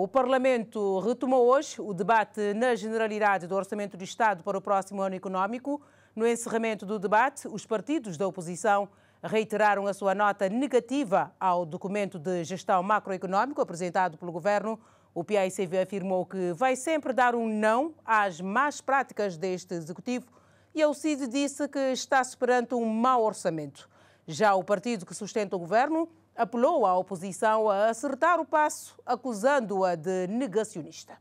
O Parlamento retomou hoje o debate na generalidade do Orçamento do Estado para o próximo ano econômico. No encerramento do debate, os partidos da oposição reiteraram a sua nota negativa ao documento de gestão macroeconômico apresentado pelo governo. O PICV afirmou que vai sempre dar um não às más práticas deste executivo e a CID disse que está-se perante um mau orçamento. Já o partido que sustenta o governo apelou à oposição a acertar o passo, acusando-a de negacionista.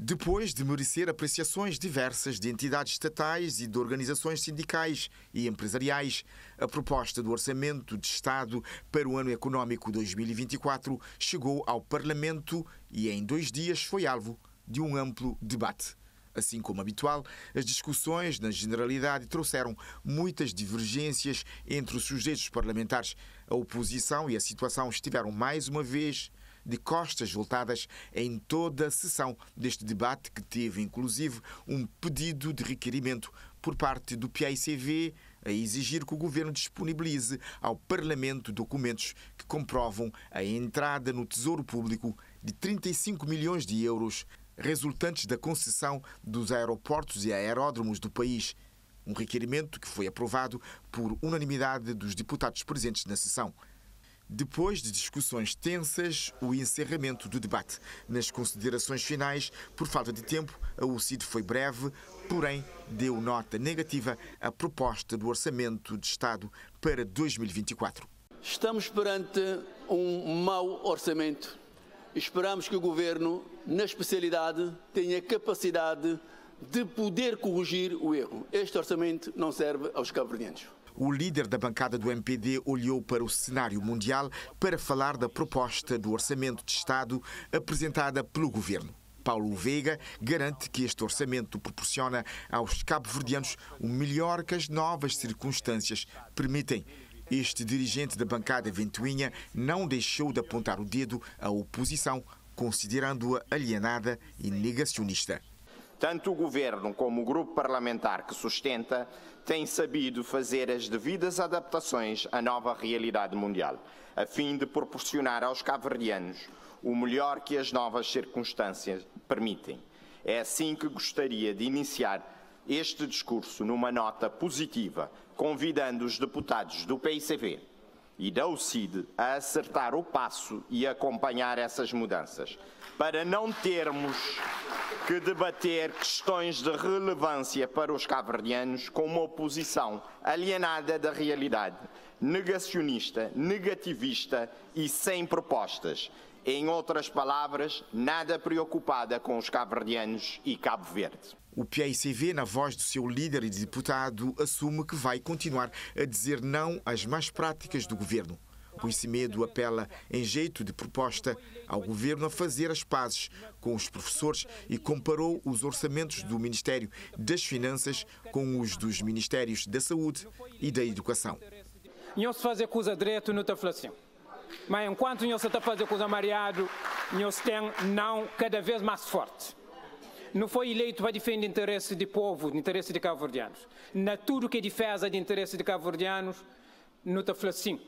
Depois de merecer apreciações diversas de entidades estatais e de organizações sindicais e empresariais, a proposta do Orçamento de Estado para o ano econômico 2024 chegou ao Parlamento e, em dois dias, foi alvo de um amplo debate. Assim como habitual, as discussões, na generalidade, trouxeram muitas divergências entre os sujeitos parlamentares. A oposição e a situação estiveram mais uma vez de costas voltadas em toda a sessão deste debate, que teve inclusive um pedido de requerimento por parte do PICV a exigir que o governo disponibilize ao Parlamento documentos que comprovam a entrada no Tesouro Público de 35 milhões de euros resultantes da concessão dos aeroportos e aeródromos do país. Um requerimento que foi aprovado por unanimidade dos deputados presentes na sessão. Depois de discussões tensas, o encerramento do debate. Nas considerações finais, por falta de tempo, a UCID foi breve, porém deu nota negativa à proposta do Orçamento de Estado para 2024. Estamos perante um mau orçamento Esperamos que o Governo, na especialidade, tenha capacidade de poder corrigir o erro. Este orçamento não serve aos cabo-verdianos. O líder da bancada do MPD olhou para o cenário mundial para falar da proposta do Orçamento de Estado apresentada pelo governo. Paulo Veiga garante que este orçamento proporciona aos cabo-verdianos o melhor que as novas circunstâncias permitem. Este dirigente da bancada Ventoinha não deixou de apontar o dedo à oposição, considerando-a alienada e negacionista. Tanto o governo como o grupo parlamentar que sustenta têm sabido fazer as devidas adaptações à nova realidade mundial, a fim de proporcionar aos caverdianos o melhor que as novas circunstâncias permitem. É assim que gostaria de iniciar este discurso numa nota positiva, convidando os deputados do PICV e da UCID a acertar o passo e acompanhar essas mudanças, para não termos que debater questões de relevância para os caverdianos com uma oposição alienada da realidade, negacionista, negativista e sem propostas, em outras palavras, nada preocupada com os cabo-verdianos e Cabo Verde. O PICV, na voz do seu líder e deputado, assume que vai continuar a dizer não às más práticas do governo. Com esse medo, apela, em jeito de proposta, ao governo a fazer as pazes com os professores e comparou os orçamentos do Ministério das Finanças com os dos Ministérios da Saúde e da Educação. Não se faz coisa direto na inflação. Mas enquanto nós está a fazer coisa mareado, nós tem não cada vez mais forte. Não foi eleito para defender o interesse do povo, o interesse de cabo-verdianos. Na tudo que é defesa de interesse de cabo-verdianos, não está fala sim.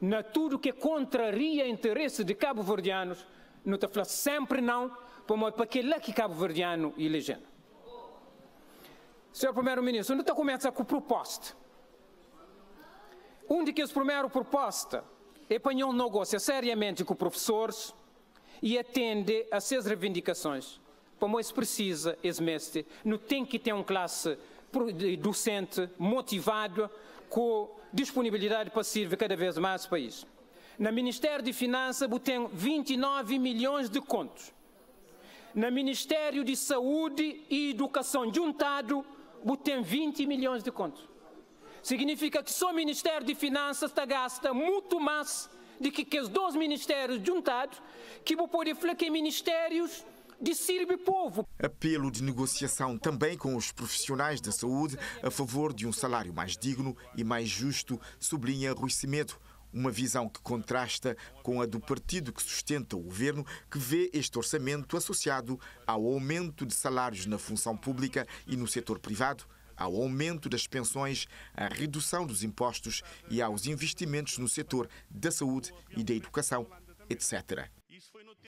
Na tudo que contraria o interesse de cabo-verdianos, não está falando sempre não, para aquele que cabo-verdiano elegendo. Senhor Primeiro-Ministro, não está começando com proposta. Um de que as primeiras propostas o negócio seriamente com professores e atende a suas reivindicações. Como se precisa esse mestre. Não tem que ter uma classe docente motivada com disponibilidade para servir cada vez mais o país. No Ministério de Finanças tem 29 milhões de contos. No Ministério de Saúde e Educação juntado tem 20 milhões de contos. Significa que só o Ministério de Finanças está gasta muito mais do que os dois ministérios juntados, que vou poder falar que ministérios de servir povo. Apelo de negociação também com os profissionais da saúde a favor de um salário mais digno e mais justo, sublinha Rui Cimedo, uma visão que contrasta com a do partido que sustenta o governo, que vê este orçamento associado ao aumento de salários na função pública e no setor privado, ao aumento das pensões, à redução dos impostos e aos investimentos no setor da saúde e da educação, etc.